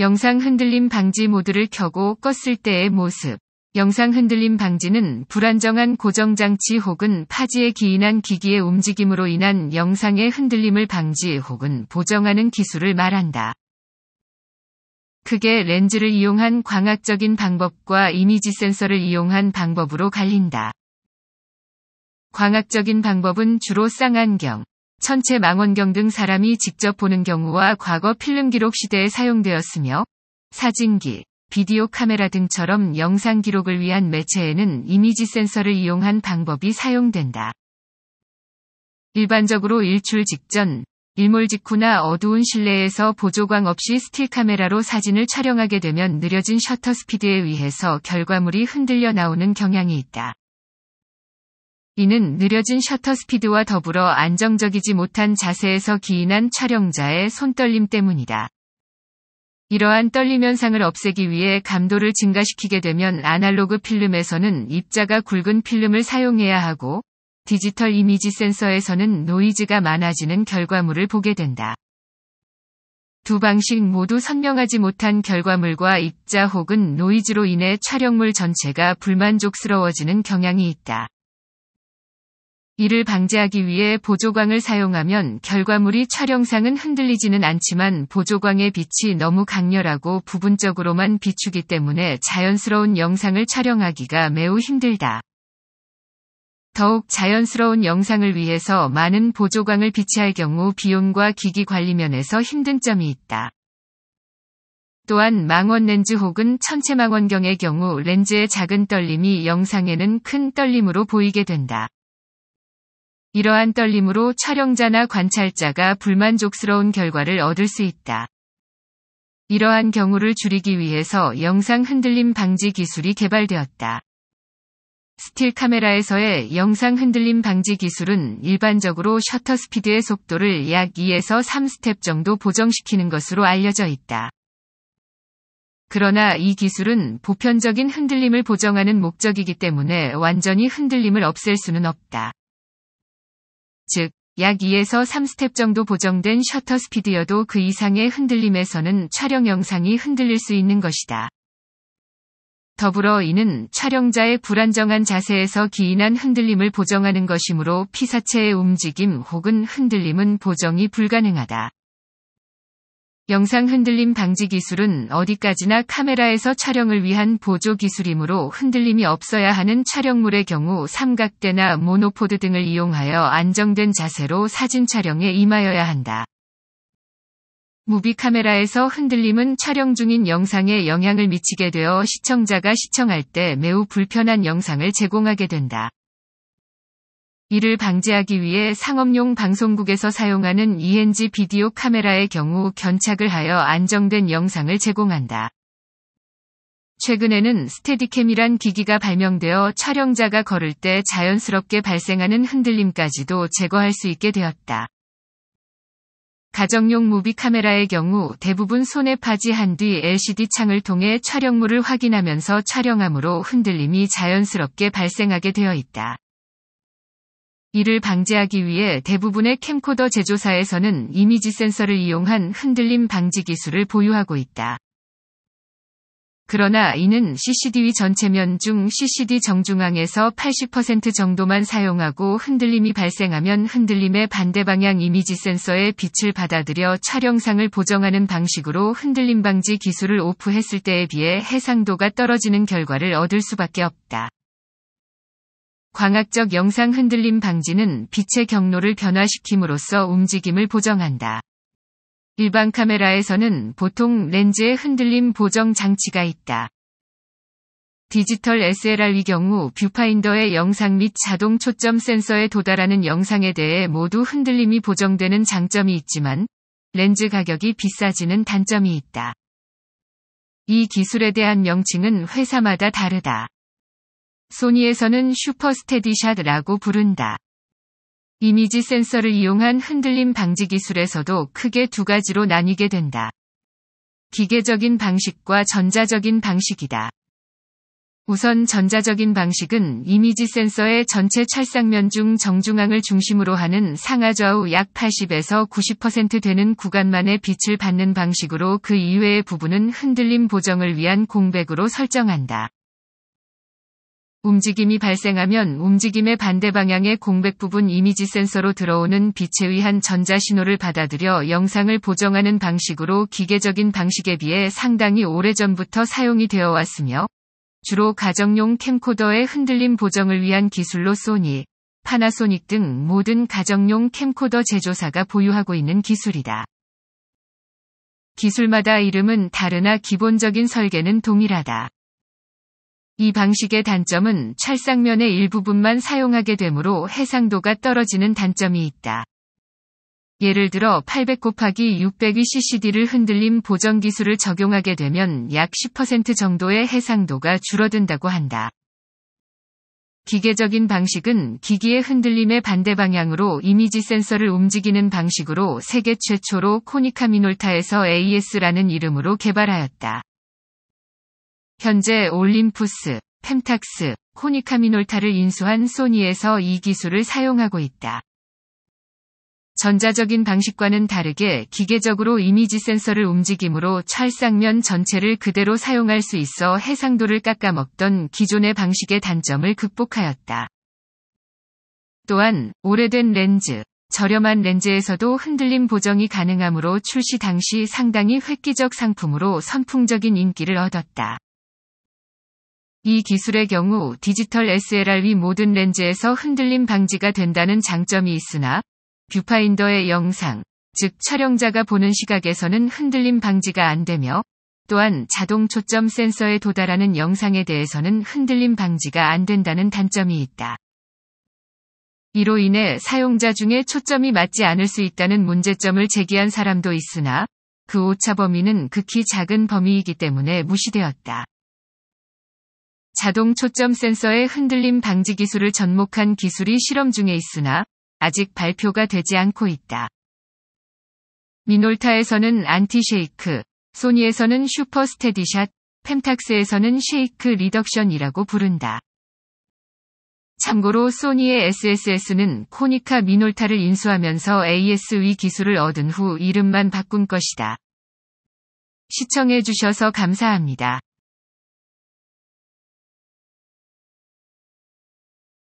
영상 흔들림 방지 모드를 켜고 껐을 때의 모습. 영상 흔들림 방지는 불안정한 고정장치 혹은 파지에 기인한 기기의 움직임으로 인한 영상의 흔들림을 방지 혹은 보정하는 기술을 말한다. 크게 렌즈를 이용한 광학적인 방법과 이미지 센서를 이용한 방법으로 갈린다. 광학적인 방법은 주로 쌍안경, 천체 망원경 등 사람이 직접 보는 경우와 과거 필름 기록 시대에 사용되었으며 사진기, 비디오 카메라 등처럼 영상 기록을 위한 매체에는 이미지 센서를 이용한 방법이 사용된다. 일반적으로 일출 직전, 일몰 직후나 어두운 실내에서 보조광 없이 스틸 카메라로 사진을 촬영하게 되면 느려진 셔터 스피드에 의해서 결과물이 흔들려 나오는 경향이 있다. 이는 느려진 셔터 스피드와 더불어 안정적이지 못한 자세에서 기인한 촬영자의 손떨림 때문이다. 이러한 떨림 현상을 없애기 위해 감도를 증가시키게 되면 아날로그 필름에서는 입자가 굵은 필름을 사용해야 하고 디지털 이미지 센서에서는 노이즈가 많아지는 결과물을 보게 된다. 두 방식 모두 선명하지 못한 결과물과 입자 혹은 노이즈로 인해 촬영물 전체가 불만족스러워지는 경향이 있다. 이를 방지하기 위해 보조광을 사용하면 결과물이 촬영상은 흔들리지는 않지만 보조광의 빛이 너무 강렬하고 부분적으로만 비추기 때문에 자연스러운 영상을 촬영하기가 매우 힘들다. 더욱 자연스러운 영상을 위해서 많은 보조광을 비치할 경우 비용과 기기 관리 면에서 힘든 점이 있다. 또한 망원 렌즈 혹은 천체망원경의 경우 렌즈의 작은 떨림이 영상에는 큰 떨림으로 보이게 된다. 이러한 떨림으로 촬영자나 관찰자가 불만족스러운 결과를 얻을 수 있다. 이러한 경우를 줄이기 위해서 영상 흔들림 방지 기술이 개발되었다. 스틸 카메라에서의 영상 흔들림 방지 기술은 일반적으로 셔터 스피드의 속도를 약 2에서 3스텝 정도 보정시키는 것으로 알려져 있다. 그러나 이 기술은 보편적인 흔들림을 보정하는 목적이기 때문에 완전히 흔들림을 없앨 수는 없다. 즉, 약 2에서 3스텝 정도 보정된 셔터 스피드여도 그 이상의 흔들림에서는 촬영 영상이 흔들릴 수 있는 것이다. 더불어 이는 촬영자의 불안정한 자세에서 기인한 흔들림을 보정하는 것이므로 피사체의 움직임 혹은 흔들림은 보정이 불가능하다. 영상 흔들림 방지 기술은 어디까지나 카메라에서 촬영을 위한 보조 기술이므로 흔들림이 없어야 하는 촬영물의 경우 삼각대나 모노포드 등을 이용하여 안정된 자세로 사진 촬영에 임하여야 한다. 무비 카메라에서 흔들림은 촬영 중인 영상에 영향을 미치게 되어 시청자가 시청할 때 매우 불편한 영상을 제공하게 된다. 이를 방지하기 위해 상업용 방송국에서 사용하는 ENG 비디오 카메라의 경우 견착을 하여 안정된 영상을 제공한다. 최근에는 스테디캠이란 기기가 발명되어 촬영자가 걸을 때 자연스럽게 발생하는 흔들림까지도 제거할 수 있게 되었다. 가정용 무비 카메라의 경우 대부분 손에 파지한 뒤 LCD 창을 통해 촬영물을 확인하면서 촬영하므로 흔들림이 자연스럽게 발생하게 되어 있다. 이를 방지하기 위해 대부분의 캠코더 제조사에서는 이미지 센서를 이용한 흔들림 방지 기술을 보유하고 있다. 그러나 이는 CCD 위 전체면 중 CCD 정중앙에서 80% 정도만 사용하고 흔들림이 발생하면 흔들림의 반대방향 이미지 센서에 빛을 받아들여 촬영상을 보정하는 방식으로 흔들림 방지 기술을 오프했을 때에 비해 해상도가 떨어지는 결과를 얻을 수밖에 없다. 광학적 영상 흔들림 방지는 빛의 경로를 변화시킴으로써 움직임을 보정한다. 일반 카메라에서는 보통 렌즈의 흔들림 보정 장치가 있다. 디지털 SLR의 경우 뷰파인더의 영상 및 자동 초점 센서에 도달하는 영상에 대해 모두 흔들림이 보정되는 장점이 있지만 렌즈 가격이 비싸지는 단점이 있다. 이 기술에 대한 명칭은 회사마다 다르다. 소니에서는 슈퍼스테디샷라고 부른다. 이미지 센서를 이용한 흔들림 방지 기술에서도 크게 두 가지로 나뉘게 된다. 기계적인 방식과 전자적인 방식이다. 우선 전자적인 방식은 이미지 센서의 전체 찰상면 중 정중앙을 중심으로 하는 상하좌우 약 80에서 90% 되는 구간만의 빛을 받는 방식으로 그 이외의 부분은 흔들림 보정을 위한 공백으로 설정한다. 움직임이 발생하면 움직임의 반대 방향의 공백 부분 이미지 센서로 들어오는 빛에 의한 전자 신호를 받아들여 영상을 보정하는 방식으로 기계적인 방식에 비해 상당히 오래전부터 사용이 되어 왔으며 주로 가정용 캠코더의 흔들림 보정을 위한 기술로 소니, 파나소닉 등 모든 가정용 캠코더 제조사가 보유하고 있는 기술이다. 기술마다 이름은 다르나 기본적인 설계는 동일하다. 이 방식의 단점은 찰상면의 일부분만 사용하게 되므로 해상도가 떨어지는 단점이 있다. 예를 들어 800 곱하기 600의 CCD를 흔들림 보정 기술을 적용하게 되면 약 10% 정도의 해상도가 줄어든다고 한다. 기계적인 방식은 기기의 흔들림의 반대 방향으로 이미지 센서를 움직이는 방식으로 세계 최초로 코니카미놀타에서 AS라는 이름으로 개발하였다. 현재 올림푸스, 펜탁스, 코니카미놀타를 인수한 소니에서 이 기술을 사용하고 있다. 전자적인 방식과는 다르게 기계적으로 이미지 센서를 움직임으로 찰쌍면 전체를 그대로 사용할 수 있어 해상도를 깎아먹던 기존의 방식의 단점을 극복하였다. 또한 오래된 렌즈, 저렴한 렌즈에서도 흔들림 보정이 가능하므로 출시 당시 상당히 획기적 상품으로 선풍적인 인기를 얻었다. 이 기술의 경우 디지털 s l r 위 모든 렌즈에서 흔들림 방지가 된다는 장점이 있으나 뷰파인더의 영상, 즉 촬영자가 보는 시각에서는 흔들림 방지가 안 되며 또한 자동 초점 센서에 도달하는 영상에 대해서는 흔들림 방지가 안 된다는 단점이 있다. 이로 인해 사용자 중에 초점이 맞지 않을 수 있다는 문제점을 제기한 사람도 있으나 그 오차 범위는 극히 작은 범위이기 때문에 무시되었다. 자동 초점 센서의 흔들림 방지 기술을 접목한 기술이 실험 중에 있으나 아직 발표가 되지 않고 있다. 미놀타에서는 안티 쉐이크, 소니에서는 슈퍼 스테디샷, 펜탁스에서는 쉐이크 리덕션이라고 부른다. 참고로 소니의 SSS는 코니카 미놀타를 인수하면서 ASV e 기술을 얻은 후 이름만 바꾼 것이다. 시청해주셔서 감사합니다.